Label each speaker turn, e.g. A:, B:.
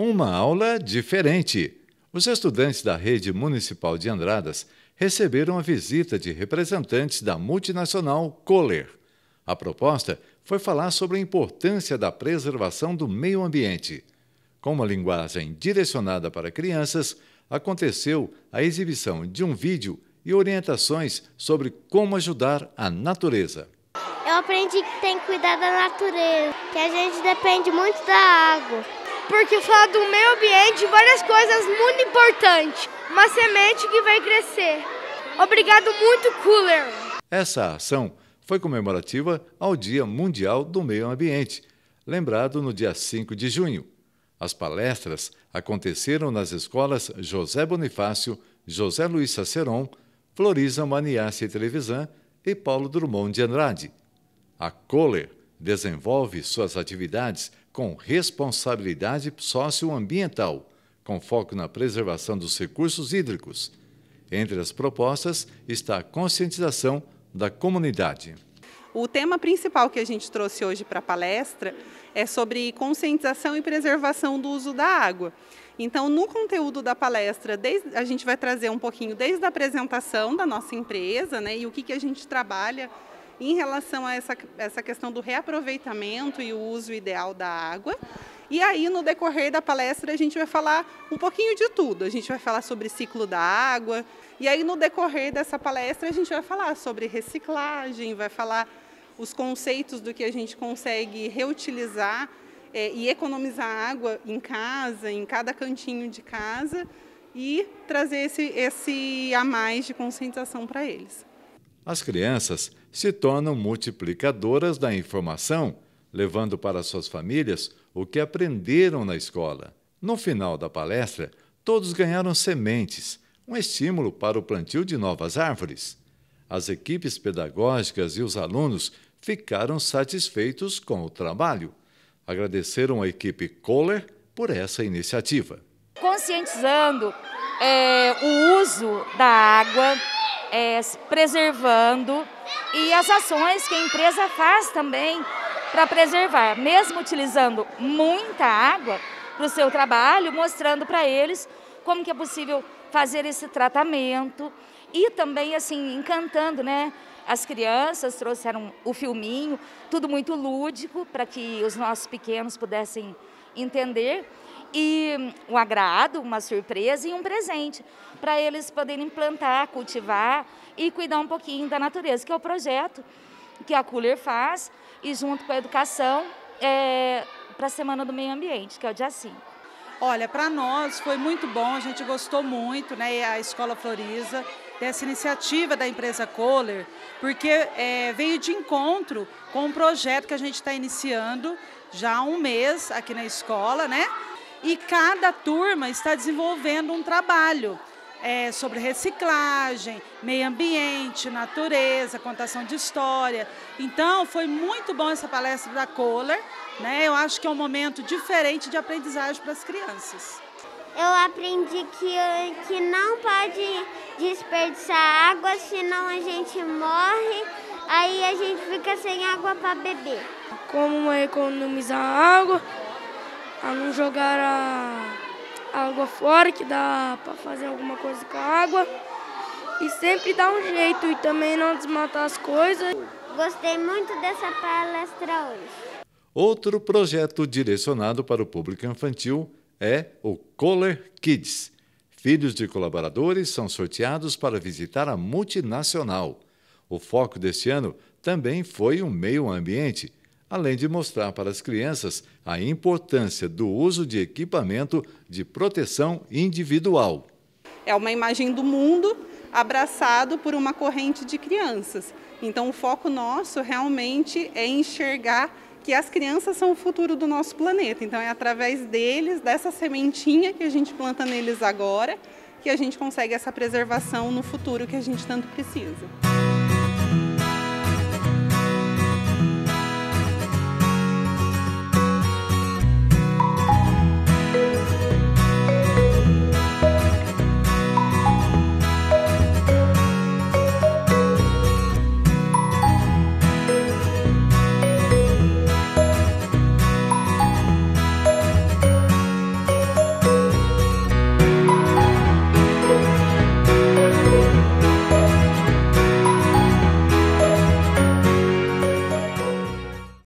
A: uma aula diferente. Os estudantes da Rede Municipal de Andradas receberam a visita de representantes da multinacional Kohler. A proposta foi falar sobre a importância da preservação do meio ambiente. Com uma linguagem direcionada para crianças, aconteceu a exibição de um vídeo e orientações sobre como ajudar a natureza. Eu aprendi
B: que tem que cuidar da natureza, que a gente depende muito da água porque fala do meio ambiente e várias coisas muito importantes. Uma semente que vai crescer. Obrigado muito, Cooler.
A: Essa ação foi comemorativa ao Dia Mundial do Meio Ambiente, lembrado no dia 5 de junho. As palestras aconteceram nas escolas José Bonifácio, José Luiz Saceron, Florisa Maniace Trevisan e Paulo Drummond de Andrade. A Kohler desenvolve suas atividades com responsabilidade socioambiental, com foco na preservação dos recursos hídricos. Entre as propostas está a conscientização da comunidade.
C: O tema principal que a gente trouxe hoje para a palestra é sobre conscientização e preservação do uso da água. Então, no conteúdo da palestra, desde, a gente vai trazer um pouquinho desde a apresentação da nossa empresa né, e o que, que a gente trabalha em relação a essa, essa questão do reaproveitamento e o uso ideal da água. E aí, no decorrer da palestra, a gente vai falar um pouquinho de tudo. A gente vai falar sobre ciclo da água. E aí, no decorrer dessa palestra, a gente vai falar sobre reciclagem, vai falar os conceitos do que a gente consegue reutilizar é, e economizar água em casa, em cada cantinho de casa, e trazer esse, esse a mais de conscientização para eles.
A: As crianças se tornam multiplicadoras da informação, levando para suas famílias o que aprenderam na escola. No final da palestra, todos ganharam sementes, um estímulo para o plantio de novas árvores. As equipes pedagógicas e os alunos ficaram satisfeitos com o trabalho. Agradeceram a equipe Kohler por essa iniciativa.
B: Conscientizando é, o uso da água, é, preservando e as ações que a empresa faz também para preservar, mesmo utilizando muita água para o seu trabalho, mostrando para eles como que é possível fazer esse tratamento e também assim encantando, né? As crianças trouxeram o filminho, tudo muito lúdico para que os nossos pequenos pudessem entender e um agrado, uma surpresa e um presente para eles poderem plantar, cultivar e cuidar um pouquinho da natureza, que é o projeto que a Cooler faz e junto com a educação é, para a Semana do Meio Ambiente, que é o dia 5.
C: Olha, para nós foi muito bom, a gente gostou muito, né? A Escola Floriza dessa iniciativa da empresa Kohler, porque é, veio de encontro com um projeto que a gente está iniciando já há um mês aqui na escola, né? E cada turma está desenvolvendo um trabalho é, sobre reciclagem, meio ambiente, natureza, contação de história. Então, foi muito bom essa palestra da Kohler. Né? Eu acho que é um momento diferente de aprendizagem para as crianças. Eu aprendi que, que não pode
B: desperdiçar água, senão a gente morre, aí a gente fica sem água para beber. Como economizar água, a não jogar a, a água fora, que dá para fazer alguma coisa com a água. E sempre dar um jeito e também não desmatar as coisas. Gostei muito dessa palestra hoje.
A: Outro projeto direcionado para o público infantil é o Color Kids. Filhos de colaboradores são sorteados para visitar a multinacional. O foco deste ano também foi o meio ambiente além de mostrar para as crianças a importância do uso de equipamento de proteção individual. É uma imagem do mundo
C: abraçado por uma corrente de crianças. Então, o foco nosso realmente é enxergar que as crianças são o futuro do nosso planeta. Então, é através deles, dessa sementinha que a gente planta neles agora, que a gente consegue essa preservação no futuro que a gente tanto precisa.